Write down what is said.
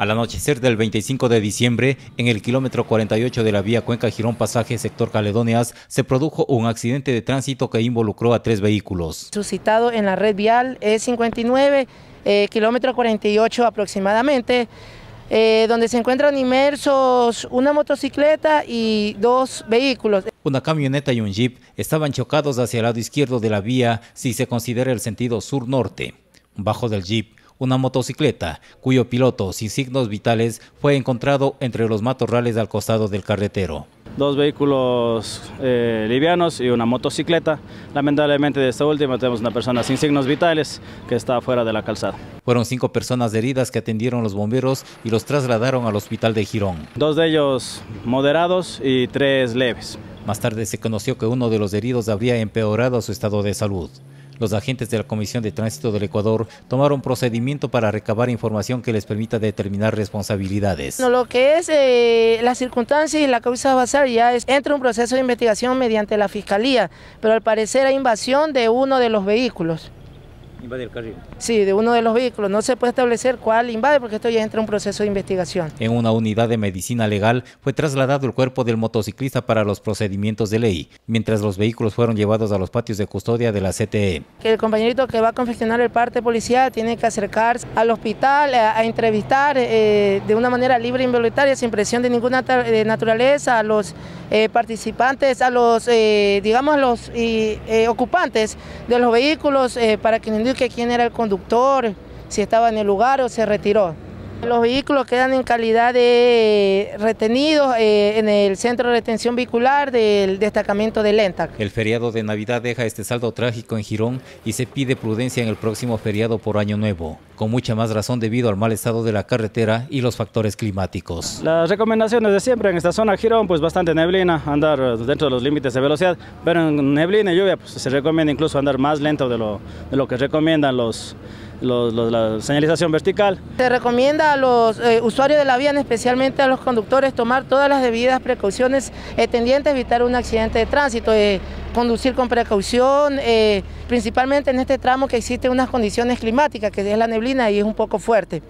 Al anochecer del 25 de diciembre, en el kilómetro 48 de la vía Cuenca Girón Pasaje, sector Caledonias, se produjo un accidente de tránsito que involucró a tres vehículos. Suscitado en la red vial E59, eh, kilómetro 48 aproximadamente, eh, donde se encuentran inmersos una motocicleta y dos vehículos. Una camioneta y un jeep estaban chocados hacia el lado izquierdo de la vía si se considera el sentido sur-norte. Bajo del jeep una motocicleta, cuyo piloto sin signos vitales fue encontrado entre los matorrales al costado del carretero. Dos vehículos eh, livianos y una motocicleta. Lamentablemente de esta última tenemos una persona sin signos vitales que está fuera de la calzada. Fueron cinco personas heridas que atendieron los bomberos y los trasladaron al hospital de Girón. Dos de ellos moderados y tres leves. Más tarde se conoció que uno de los heridos habría empeorado su estado de salud. Los agentes de la Comisión de Tránsito del Ecuador tomaron procedimiento para recabar información que les permita determinar responsabilidades. Bueno, lo que es eh, la circunstancia y la causa basal ya es entra un proceso de investigación mediante la Fiscalía, pero al parecer hay invasión de uno de los vehículos invade el carril. Sí, de uno de los vehículos. No se puede establecer cuál invade porque esto ya entra en un proceso de investigación. En una unidad de medicina legal fue trasladado el cuerpo del motociclista para los procedimientos de ley, mientras los vehículos fueron llevados a los patios de custodia de la CTE. el compañerito que va a confeccionar el parte policial tiene que acercarse al hospital a, entrevistar eh, de una manera libre e involuntaria, sin presión de ninguna eh, naturaleza a los eh, participantes, a los, eh, digamos, los eh, ocupantes de los vehículos para que nos indique quién era el conductor, si estaba en el lugar o se retiró. Los vehículos quedan en calidad de retenidos en el centro de retención vehicular del destacamento de Lentac. El feriado de Navidad deja este saldo trágico en Girón y se pide prudencia en el próximo feriado por Año Nuevo con mucha más razón debido al mal estado de la carretera y los factores climáticos. Las recomendaciones de siempre en esta zona Girón, pues bastante neblina, andar eh, dentro de los límites de velocidad, pero en neblina y lluvia pues, se recomienda incluso andar más lento de lo, de lo que recomiendan los la señalización vertical. Se recomienda a los eh, usuarios de la vía, especialmente a los conductores, tomar todas las debidas precauciones eh, tendientes a evitar un accidente de tránsito conducir con precaución, eh, principalmente en este tramo que existe unas condiciones climáticas, que es la neblina y es un poco fuerte.